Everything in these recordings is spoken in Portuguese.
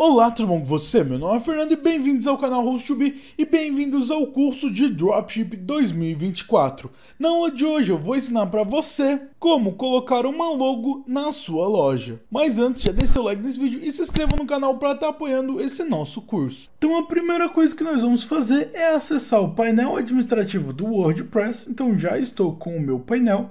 Olá, tudo bom com você? Meu nome é Fernando e bem-vindos ao canal Host2B e bem-vindos ao curso de Dropship 2024. Na aula de hoje eu vou ensinar para você como colocar uma logo na sua loja. Mas antes, já deixe seu like nesse vídeo e se inscreva no canal para estar tá apoiando esse nosso curso. Então a primeira coisa que nós vamos fazer é acessar o painel administrativo do WordPress. Então já estou com o meu painel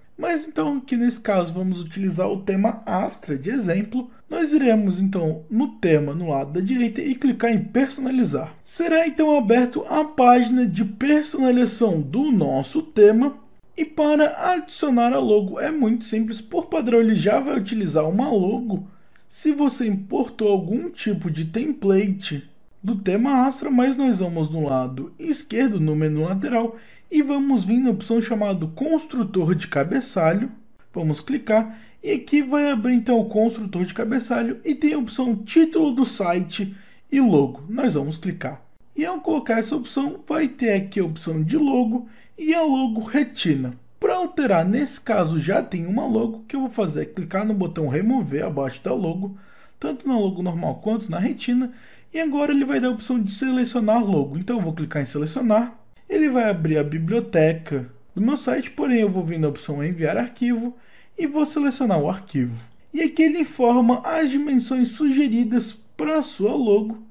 Mas então, que nesse caso vamos utilizar o tema Astra de exemplo, nós iremos então no tema no lado da direita e clicar em personalizar. Será então aberto a página de personalização do nosso tema e para adicionar a logo é muito simples, por padrão ele já vai utilizar uma logo. Se você importou algum tipo de template do tema Astra, mas nós vamos no lado esquerdo, no menu lateral, e vamos vir na opção chamada Construtor de Cabeçalho. Vamos clicar e aqui vai abrir então o Construtor de Cabeçalho e tem a opção Título do site e Logo. Nós vamos clicar. E ao colocar essa opção, vai ter aqui a opção de logo e a logo retina. Para alterar, nesse caso já tem uma logo, o que eu vou fazer é clicar no botão remover abaixo da logo, tanto na logo normal quanto na retina, e agora ele vai dar a opção de selecionar logo. Então eu vou clicar em selecionar. Ele vai abrir a biblioteca do meu site, porém eu vou vir na opção enviar arquivo e vou selecionar o arquivo. E aqui ele informa as dimensões sugeridas para a sua logo.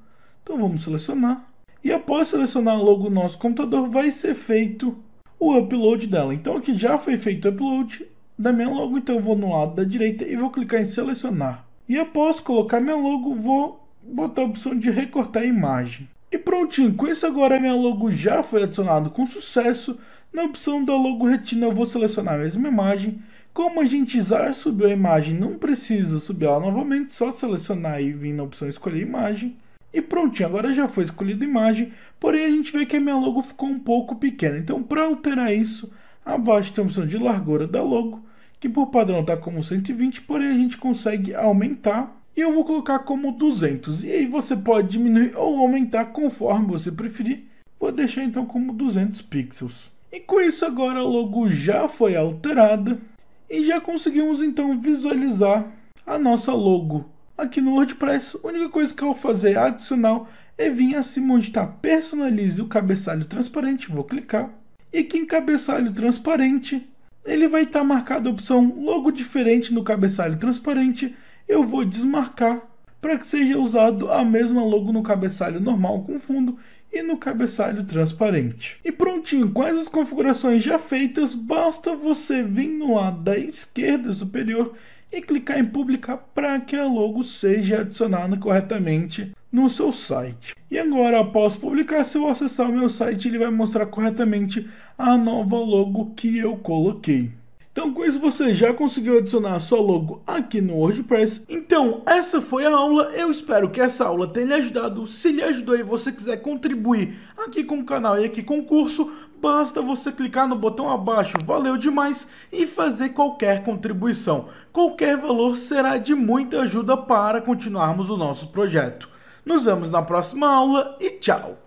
Então vamos selecionar. E após selecionar a logo no nosso computador, vai ser feito o upload dela. Então aqui já foi feito o upload da minha logo, então eu vou no lado da direita e vou clicar em selecionar. E após colocar minha logo, vou botar a opção de recortar a imagem. E prontinho, com isso agora minha logo já foi adicionado com sucesso. Na opção da logo retina eu vou selecionar a mesma imagem. Como a gente já subiu a imagem, não precisa subir ela novamente, só selecionar e vir na opção escolher imagem. E prontinho, agora já foi escolhida a imagem, porém a gente vê que a minha logo ficou um pouco pequena. Então para alterar isso, abaixo tem a opção de largura da logo, que por padrão está como 120, porém a gente consegue aumentar e eu vou colocar como 200. E aí você pode diminuir ou aumentar conforme você preferir. Vou deixar então como 200 pixels. E com isso agora a logo já foi alterada e já conseguimos então visualizar a nossa logo. Aqui no WordPress, a única coisa que eu vou fazer é adicional é vir acima onde está personalize o cabeçalho transparente, vou clicar. E aqui em cabeçalho transparente, ele vai estar tá marcado a opção logo diferente no cabeçalho transparente eu vou desmarcar para que seja usado a mesma logo no cabeçalho normal com fundo e no cabeçalho transparente. E prontinho, com as configurações já feitas, basta você vir no lado da esquerda superior e clicar em publicar para que a logo seja adicionada corretamente no seu site. E agora, após publicar, se eu acessar o meu site, ele vai mostrar corretamente a nova logo que eu coloquei. Então com isso você já conseguiu adicionar a sua logo aqui no WordPress. Então essa foi a aula, eu espero que essa aula tenha lhe ajudado. Se lhe ajudou e você quiser contribuir aqui com o canal e aqui com o curso, basta você clicar no botão abaixo, valeu demais, e fazer qualquer contribuição. Qualquer valor será de muita ajuda para continuarmos o nosso projeto. Nos vemos na próxima aula e tchau!